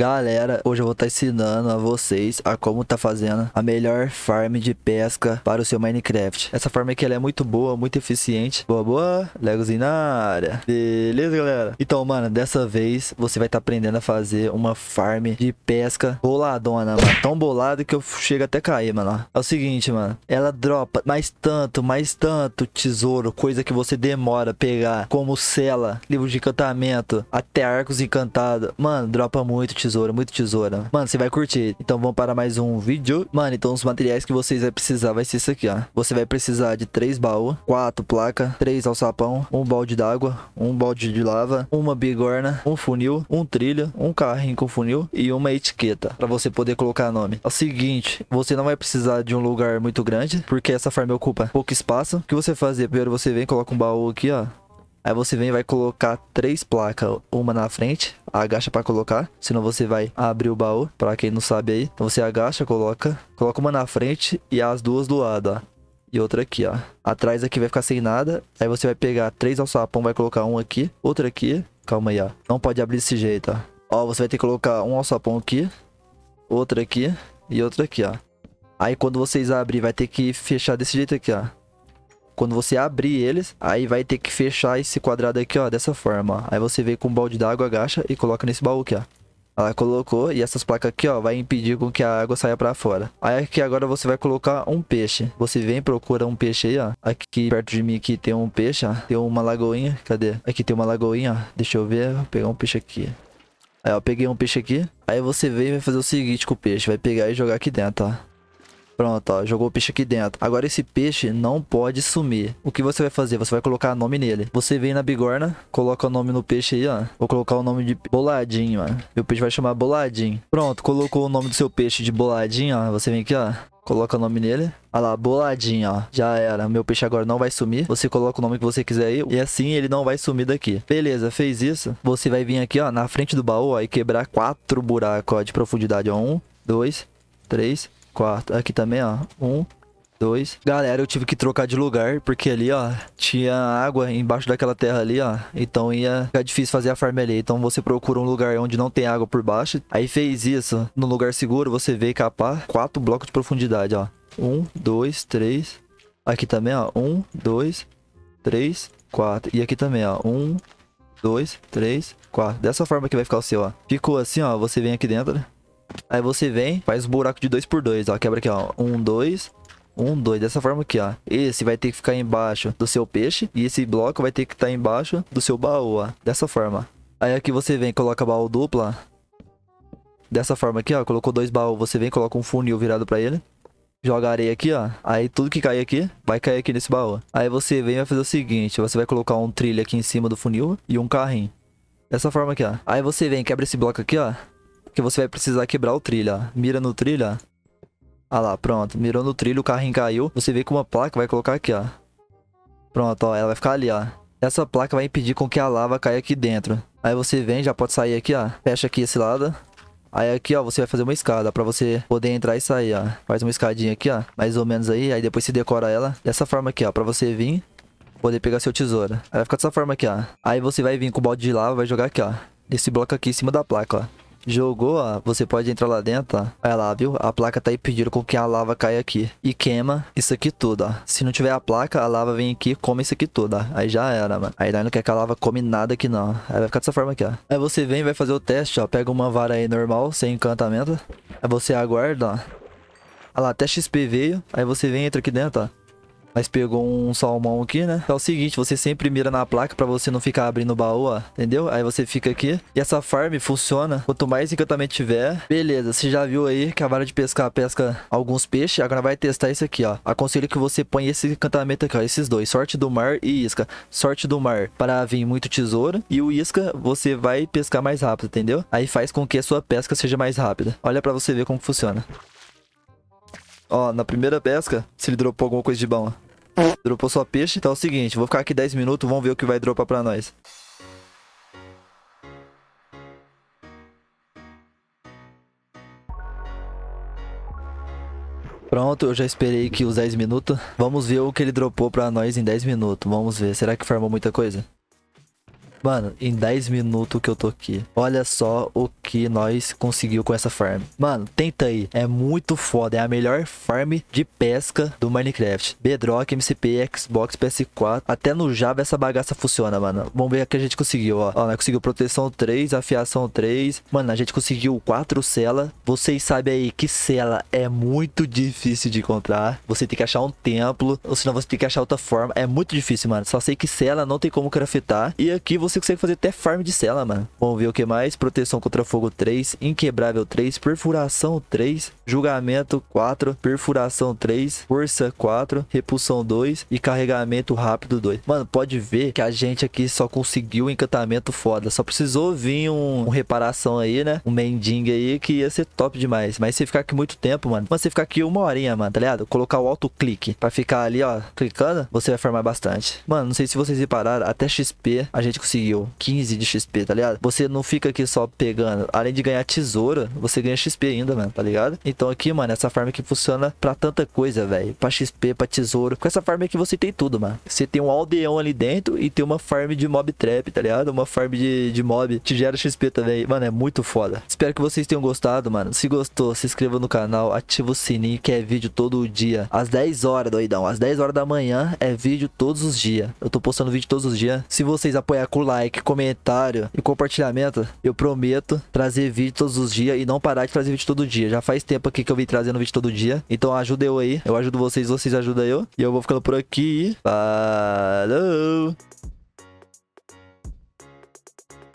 Galera, hoje eu vou estar tá ensinando a vocês a como tá fazendo a melhor farm de pesca para o seu Minecraft. Essa farm aqui ela é muito boa, muito eficiente. Boa, boa. Legozinho na área. Beleza, galera? Então, mano, dessa vez você vai estar tá aprendendo a fazer uma farm de pesca boladona, mano. Tão bolado que eu chego até cair, mano. É o seguinte, mano. Ela dropa mais tanto, mais tanto tesouro, coisa que você demora a pegar, como cela, livro de encantamento, até arcos encantados. Mano, dropa muito tesouro tesoura, muito tesoura. Mano, você vai curtir. Então vamos para mais um vídeo. Mano, então os materiais que vocês vão precisar vai ser isso aqui, ó. Você vai precisar de três baús, quatro placas, três alçapão, um balde d'água, um balde de lava, uma bigorna, um funil, um trilho, um carrinho com funil e uma etiqueta para você poder colocar nome. É o seguinte, você não vai precisar de um lugar muito grande, porque essa farm ocupa pouco espaço. O que você fazer? Primeiro você vem, coloca um baú aqui, ó. Aí você vem e vai colocar três placas, uma na frente, agacha para colocar, senão você vai abrir o baú, para quem não sabe aí. Então você agacha, coloca, coloca uma na frente e as duas do lado, ó. E outra aqui, ó. Atrás aqui vai ficar sem nada. Aí você vai pegar três alçapão, vai colocar um aqui, outro aqui. Calma aí, ó. Não pode abrir desse jeito, ó. Ó, você vai ter que colocar um alçapão aqui, outro aqui e outro aqui, ó. Aí quando vocês abrir, vai ter que fechar desse jeito aqui, ó. Quando você abrir eles, aí vai ter que fechar esse quadrado aqui, ó, dessa forma, ó. Aí você vem com um balde d'água, agacha e coloca nesse baú aqui, ó. Ela colocou e essas placas aqui, ó, vai impedir com que a água saia para fora. Aí aqui agora você vai colocar um peixe. Você vem, procura um peixe aí, ó. Aqui perto de mim aqui tem um peixe, ó. Tem uma lagoinha, cadê? Aqui tem uma lagoinha, ó. Deixa eu ver, vou pegar um peixe aqui. Aí, ó, peguei um peixe aqui. Aí você vem e vai fazer o seguinte com o peixe. Vai pegar e jogar aqui dentro, ó. Pronto, ó, jogou o peixe aqui dentro. Agora esse peixe não pode sumir. O que você vai fazer? Você vai colocar nome nele. Você vem na bigorna, coloca o nome no peixe aí, ó. Vou colocar o nome de boladinho, ó. Meu peixe vai chamar boladinho. Pronto, colocou o nome do seu peixe de boladinho, ó. Você vem aqui, ó. Coloca o nome nele. Olha lá, boladinho, ó. Já era. Meu peixe agora não vai sumir. Você coloca o nome que você quiser aí. E assim ele não vai sumir daqui. Beleza, fez isso. Você vai vir aqui, ó, na frente do baú, ó. E quebrar quatro buracos, ó, de profundidade, ó. Um, dois, três, quatro. Aqui também, ó. Um, dois. Galera, eu tive que trocar de lugar, porque ali, ó, tinha água embaixo daquela terra ali, ó. Então ia ficar difícil fazer a farm ali. Então você procura um lugar onde não tem água por baixo. Aí fez isso. No lugar seguro, você veio capar quatro blocos de profundidade, ó. Um, dois, três. Aqui também, ó. Um, dois, três, quatro. E aqui também, ó. Um, dois, três, quatro. Dessa forma que vai ficar o seu, ó. Ficou assim, ó. Você vem aqui dentro, Aí você vem, faz um buraco de 2 por 2 ó. Quebra aqui, ó. 1, 2, um, dois, dessa forma aqui, ó. Esse vai ter que ficar embaixo do seu peixe e esse bloco vai ter que estar tá embaixo do seu baú, ó. Dessa forma. Aí aqui você vem, coloca baú dupla. Dessa forma aqui, ó. Colocou dois baús, você vem, coloca um funil virado pra ele. Joga areia aqui, ó. Aí tudo que cair aqui, vai cair aqui nesse baú. Aí você vem e vai fazer o seguinte. Você vai colocar um trilho aqui em cima do funil e um carrinho. Dessa forma aqui, ó. Aí você vem, quebra esse bloco aqui, ó que você vai precisar quebrar o trilha. Mira no trilha. Ah lá, pronto. Mirou no trilho, o carrinho caiu. Você vê com uma placa, vai colocar aqui, ó. Pronto, ó. Ela vai ficar ali, ó. Essa placa vai impedir com que a lava caia aqui dentro. Aí você vem, já pode sair aqui, ó. Fecha aqui esse lado. Aí aqui, ó, você vai fazer uma escada pra você poder entrar e sair, ó. Faz uma escadinha aqui, ó. Mais ou menos aí. Aí depois você decora ela dessa forma aqui, ó. Pra você vir, poder pegar seu tesouro. Aí vai ficar dessa forma aqui, ó. Aí você vai vir com o balde de lava, vai jogar aqui, ó. Esse bloco aqui em cima da placa, ó. Jogou, ó. Você pode entrar lá dentro, ó. Olha lá, viu? A placa tá aí pedindo com que a lava caia aqui. E queima isso aqui tudo, ó. Se não tiver a placa, a lava vem aqui e come isso aqui tudo, ó. Aí já era, mano. Aí não quer que a lava come nada aqui, não. Aí vai ficar dessa forma aqui, ó. Aí você vem, vai fazer o teste, ó. Pega uma vara aí normal, sem encantamento. Aí você aguarda, ó. Olha lá, até XP veio. Aí você vem, entra aqui dentro, ó. Mas pegou um salmão aqui, né? é o seguinte, você sempre mira na placa pra você não ficar abrindo o baú, ó. Entendeu? Aí você fica aqui. E essa farm funciona. Quanto mais encantamento tiver. Beleza, você já viu aí que a vara de pescar pesca alguns peixes. Agora vai testar isso aqui, ó. Aconselho que você põe esse encantamento aqui, ó. Esses dois. Sorte do mar e isca. Sorte do mar para vir muito tesouro. E o isca, você vai pescar mais rápido, entendeu? Aí faz com que a sua pesca seja mais rápida. Olha pra você ver como funciona. Ó, na primeira pesca, se ele dropou alguma coisa de bom, ó. Dropou só peixe, então é o seguinte, vou ficar aqui 10 minutos, vamos ver o que vai dropar pra nós. Pronto, eu já esperei aqui os 10 minutos. Vamos ver o que ele dropou pra nós em 10 minutos. Vamos ver, será que farmou muita coisa? Mano, em 10 minutos que eu tô aqui. Olha só o que nós conseguiu com essa farm. Mano, tenta aí. É muito foda. É a melhor farm de pesca do Minecraft. Bedrock, MCP, Xbox, PS4. Até no Java essa bagaça funciona, mano. Vamos ver o que a gente conseguiu, ó. Ó, nós conseguiu proteção 3, afiação 3. Mano, a gente conseguiu 4 cela. Vocês sabem aí que cela é muito difícil de encontrar. Você tem que achar um templo. Ou senão você tem que achar outra forma. É muito difícil, mano. Só sei que cela não tem como craftar. E aqui você você consegue fazer até farm de cela, mano. Vamos ver o que mais. Proteção contra fogo 3, inquebrável 3, perfuração 3, julgamento 4, perfuração 3, força 4, repulsão 2 e carregamento rápido 2. Mano, pode ver que a gente aqui só conseguiu um encantamento foda. Só precisou vir um, um reparação aí, né? Um mending aí que ia ser top demais. Mas se ficar aqui muito tempo, mano. Mas se ficar aqui uma horinha, mano, tá ligado? Colocar o clique pra ficar ali, ó, clicando, você vai farmar bastante. Mano, não sei se vocês repararam, até XP a gente conseguiu conseguiu 15 de XP, tá ligado? Você não fica aqui só pegando. Além de ganhar tesoura, você ganha XP ainda, mano, tá ligado? Então aqui, mano, essa farm aqui funciona pra tanta coisa, velho. Pra XP, pra tesouro. Com essa farm aqui você tem tudo, mano. Você tem um aldeão ali dentro e tem uma farm de mob trap, tá ligado? Uma farm de, de mob te gera XP também. Mano, é muito foda. Espero que vocês tenham gostado, mano. Se gostou, se inscreva no canal, ativa o sininho que é vídeo todo dia. Às 10 horas, doidão. Às 10 horas da manhã é vídeo todos os dias. Eu tô postando vídeo todos os dias. Se vocês apoiar a like, comentário e compartilhamento, eu prometo trazer vídeo todos os dias e não parar de trazer vídeo todo dia. Já faz tempo aqui que eu vim trazendo vídeo todo dia. Então ajuda eu aí. Eu ajudo vocês, vocês ajudam eu. E eu vou ficando por aqui. Falou!